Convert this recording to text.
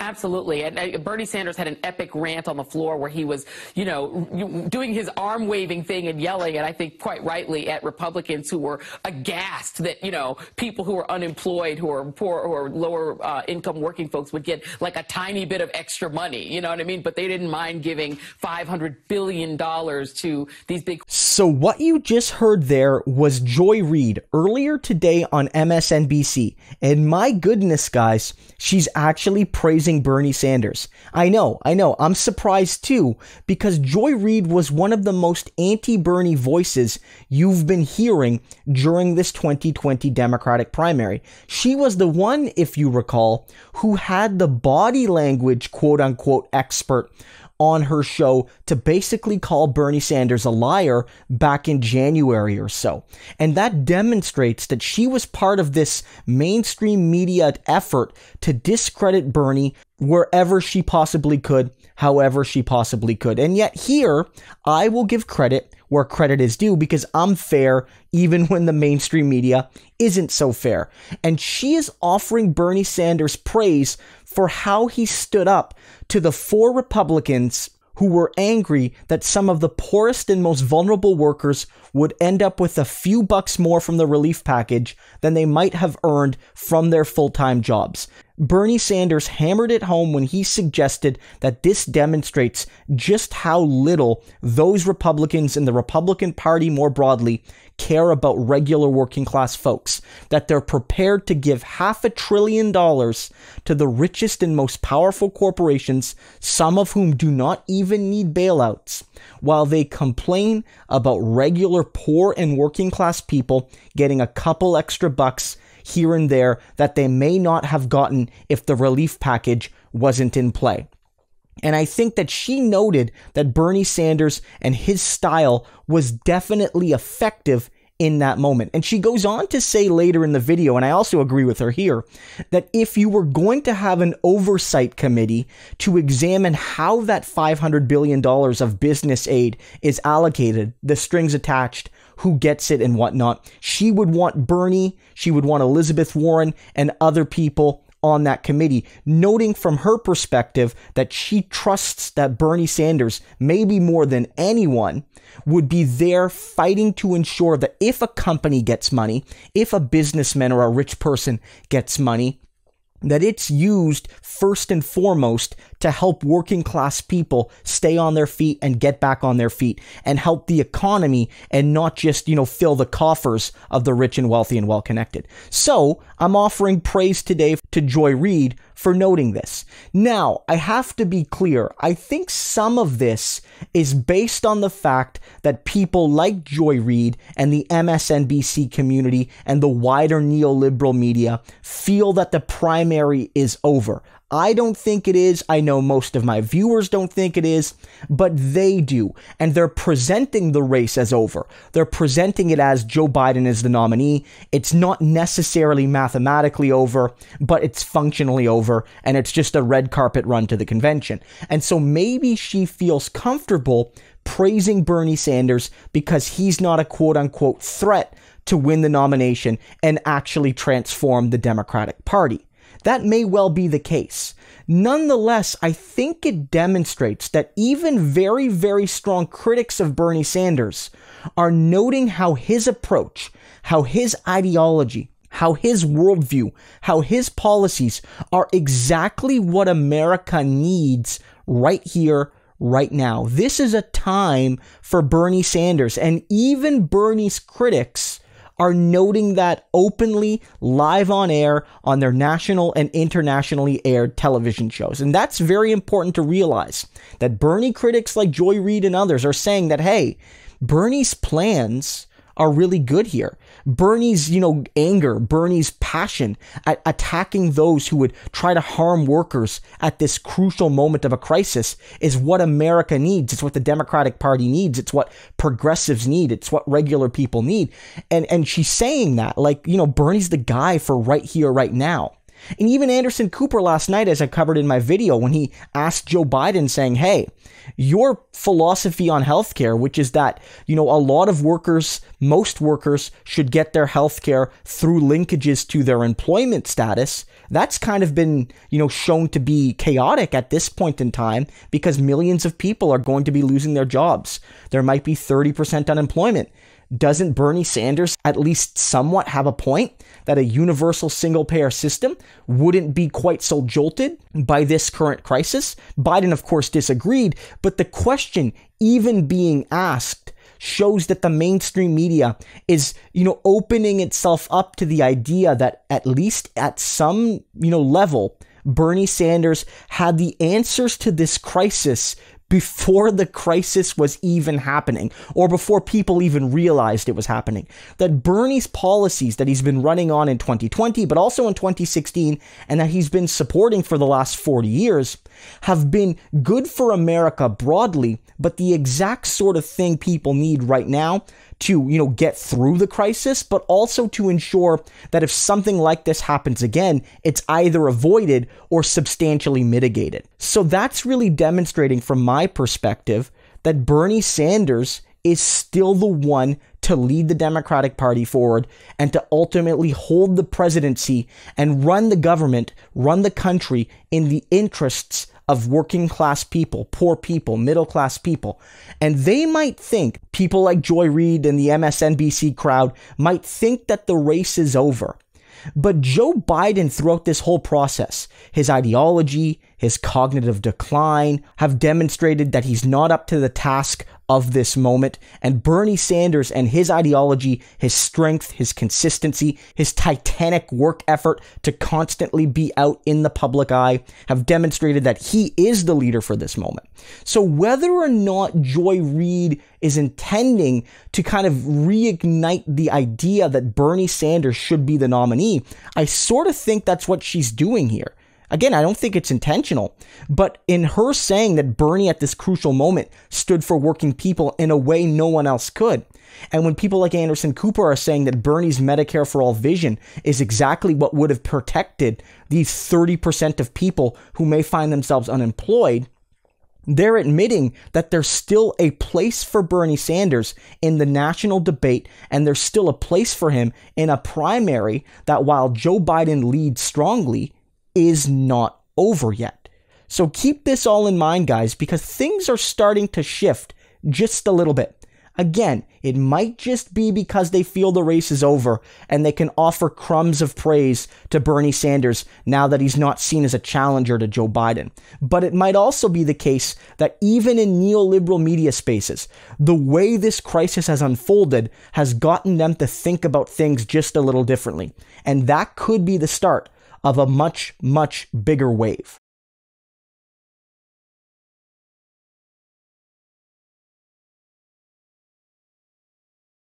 Absolutely. And uh, Bernie Sanders had an epic rant on the floor where he was, you know, doing his arm waving thing and yelling, and I think quite rightly at Republicans who were aghast that, you know, people who are unemployed, who are poor, who are lower uh, income working folks would get like a tiny bit of extra money. You know what I mean? But they didn't mind giving $500 billion to these big. So what you just heard there was Joy Reid earlier today on MSNBC. And my goodness, guys, she's actually praising praising Bernie Sanders. I know, I know, I'm surprised too, because Joy Reid was one of the most anti Bernie voices you've been hearing during this 2020 Democratic primary. She was the one, if you recall, who had the body language quote unquote expert on her show to basically call Bernie Sanders a liar back in January or so. And that demonstrates that she was part of this mainstream media effort to discredit Bernie wherever she possibly could, however she possibly could. And yet, here, I will give credit where credit is due because I'm fair even when the mainstream media isn't so fair. And she is offering Bernie Sanders praise for how he stood up to the four Republicans who were angry that some of the poorest and most vulnerable workers would end up with a few bucks more from the relief package than they might have earned from their full time jobs. Bernie Sanders hammered it home when he suggested that this demonstrates just how little those Republicans and the Republican Party more broadly care about regular working class folks, that they're prepared to give half a trillion dollars to the richest and most powerful corporations, some of whom do not even need bailouts, while they complain about regular poor and working class people getting a couple extra bucks here and there that they may not have gotten if the relief package wasn't in play. And I think that she noted that Bernie Sanders and his style was definitely effective in that moment. And she goes on to say later in the video, and I also agree with her here, that if you were going to have an oversight committee to examine how that $500 billion of business aid is allocated, the strings attached who gets it and whatnot. She would want Bernie, she would want Elizabeth Warren, and other people on that committee, noting from her perspective that she trusts that Bernie Sanders, maybe more than anyone, would be there fighting to ensure that if a company gets money, if a businessman or a rich person gets money, that it's used first and foremost to help working class people stay on their feet and get back on their feet and help the economy and not just, you know, fill the coffers of the rich and wealthy and well connected. So I'm offering praise today to Joy Reid for noting this. Now, I have to be clear. I think some of this is based on the fact that people like Joy Reid and the MSNBC community and the wider neoliberal media feel that the primary is over. I don't think it is. I know most of my viewers don't think it is, but they do. And they're presenting the race as over. They're presenting it as Joe Biden is the nominee. It's not necessarily mathematically over, but it's functionally over. And it's just a red carpet run to the convention. And so maybe she feels comfortable praising Bernie Sanders because he's not a quote unquote threat to win the nomination and actually transform the Democratic Party. That may well be the case. Nonetheless, I think it demonstrates that even very, very strong critics of Bernie Sanders are noting how his approach, how his ideology, how his worldview, how his policies are exactly what America needs right here, right now. This is a time for Bernie Sanders, and even Bernie's critics are noting that openly live on air on their national and internationally aired television shows. And that's very important to realize that Bernie critics like Joy Reid and others are saying that, hey, Bernie's plans are really good here. Bernie's, you know, anger, Bernie's passion at attacking those who would try to harm workers at this crucial moment of a crisis is what America needs. It's what the Democratic Party needs. It's what progressives need. It's what regular people need. And and she's saying that like, you know, Bernie's the guy for right here right now. And even Anderson Cooper last night, as I covered in my video, when he asked Joe Biden, saying, Hey, your philosophy on healthcare, which is that, you know, a lot of workers, most workers should get their healthcare through linkages to their employment status, that's kind of been, you know, shown to be chaotic at this point in time because millions of people are going to be losing their jobs. There might be 30% unemployment. Doesn't Bernie Sanders at least somewhat have a point that a universal single payer system wouldn't be quite so jolted by this current crisis? Biden, of course, disagreed, but the question, even being asked, shows that the mainstream media is you know opening itself up to the idea that at least at some you know level Bernie Sanders had the answers to this crisis before the crisis was even happening or before people even realized it was happening. That Bernie's policies that he's been running on in 2020, but also in 2016, and that he's been supporting for the last 40 years have been good for America broadly, but the exact sort of thing people need right now to, you know, get through the crisis, but also to ensure that if something like this happens again, it's either avoided or substantially mitigated. So that's really demonstrating from my my perspective, that Bernie Sanders is still the one to lead the Democratic Party forward and to ultimately hold the presidency and run the government, run the country in the interests of working class people, poor people, middle class people. And they might think, people like Joy Reid and the MSNBC crowd might think that the race is over. But Joe Biden, throughout this whole process, his ideology, his cognitive decline have demonstrated that he's not up to the task of this moment. And Bernie Sanders and his ideology, his strength, his consistency, his titanic work effort to constantly be out in the public eye have demonstrated that he is the leader for this moment. So, whether or not Joy Reid is intending to kind of reignite the idea that Bernie Sanders should be the nominee, I sort of think that's what she's doing here. Again, I don't think it's intentional, but in her saying that Bernie at this crucial moment stood for working people in a way no one else could, and when people like Anderson Cooper are saying that Bernie's Medicare for All vision is exactly what would have protected these 30% of people who may find themselves unemployed, they're admitting that there's still a place for Bernie Sanders in the national debate, and there's still a place for him in a primary that while Joe Biden leads strongly, is not over yet. So keep this all in mind, guys, because things are starting to shift just a little bit. Again, it might just be because they feel the race is over and they can offer crumbs of praise to Bernie Sanders now that he's not seen as a challenger to Joe Biden. But it might also be the case that even in neoliberal media spaces, the way this crisis has unfolded has gotten them to think about things just a little differently. And that could be the start of a much, much bigger wave.